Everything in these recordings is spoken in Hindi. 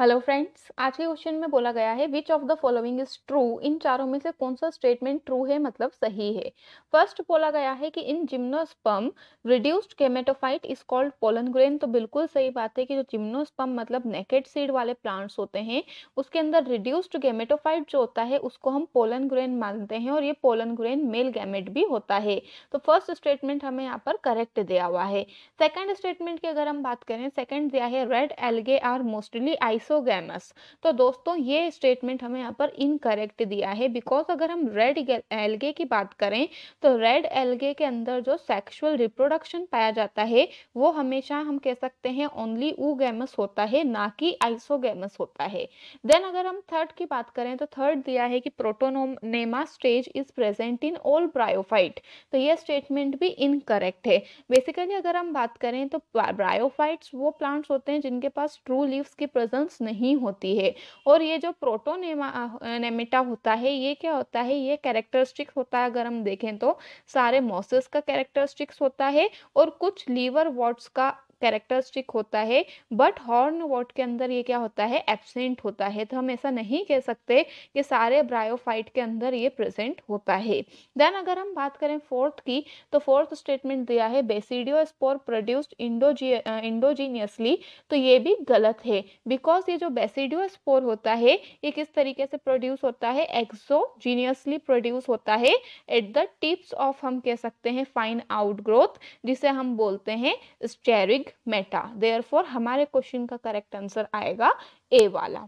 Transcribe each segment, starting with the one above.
हेलो फ्रेंड्स आज के क्वेश्चन में बोला गया है which of the following is true इन चारों में से कौन सा स्टेटमेंट ट्रू है मतलब सही है फर्स्ट बोला गया है कि in gymnosperm reduced gametophyte is called pollen grain तो बिल्कुल सही बात है कि जो जिम्नोस्पम मतलब नेकेड सीड वाले प्लांट्स होते हैं उसके अंदर रिड्यूस्ड गेमेटोफाइट जो होता है उसको हम पोलन ग्रेन मानते हैं और ये पोलन ग्रेन मेल गैमेट भी होता है तो फर्स्ट स्टेटमेंट हमें यहाँ पर करेक्ट दिया हुआ है सेकेंड स्टेटमेंट की अगर हम बात करें सेकेंड दिया है red algae are mostly ice exogamous तो दोस्तों ये स्टेटमेंट हमें यहाँ पर इनकरेक्ट दिया है बिकॉज अगर हम रेड एल्गे की बात करें तो रेड एल्गे के अंदर जो सेक्सुअल रिप्रोडक्शन पाया जाता है वो हमेशा हम कह सकते हैं ओनली ऊगैमस होता है ना कि आइसोगैमस होता है देन अगर हम थर्ड की बात करें तो थर्ड दिया है कि protonema stage is present in all bryophyte तो ये स्टेटमेंट भी इनकरेक्ट है बेसिकली अगर हम बात करें तो ब्रायोफाइट्स वो प्लांट्स होते हैं जिनके पास ट्रू लीव्स की प्रेजेंस नहीं होती है और ये जो प्रोटोनेमा नेमेटा होता है ये क्या होता है ये कैरेक्टरिस्टिक्स होता है अगर हम देखें तो सारे मॉसेस का कैरेक्टरिस्टिक्स होता है और कुछ लीवर वॉट्स का कैरेक्टरिस्टिक होता है बट हॉर्न वॉट के अंदर ये क्या होता है एबसेंट होता है तो हम ऐसा नहीं कह सकते कि सारे ब्रायोफाइट के अंदर ये प्रेजेंट होता है देन अगर हम बात करें फोर्थ की तो फोर्थ स्टेटमेंट दिया है बेसिडियो स्पोर प्रोड्यूस्ड इंडोजी इंडोजीनियसली तो ये भी गलत है बिकॉज ये जो बेसिडियो स्पोर होता है ये किस तरीके से प्रोड्यूस होता है एक्सोजीनियसली प्रोड्यूस होता है एट द टिप्स ऑफ हम कह सकते हैं फाइन आउट ग्रोथ जिसे हम बोलते हैं स्टेरिक मेटा देयरफॉर हमारे क्वेश्चन का करेक्ट आंसर आएगा ए वाला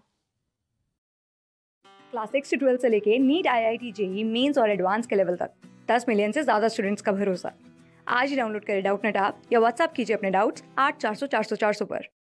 क्लास सिक्स से ट्वेल्थ से लेके NEET I I T JEE mains और एडवांस के लेवल तक दस मिलियन से ज़्यादा स्टूडेंट्स का भरोसा आज ही डाउनलोड करें डाउट नेट आप या व्हाट्सअप कीजिए अपने डाउट्स आठ चार सौ चार सौ चार सौ पर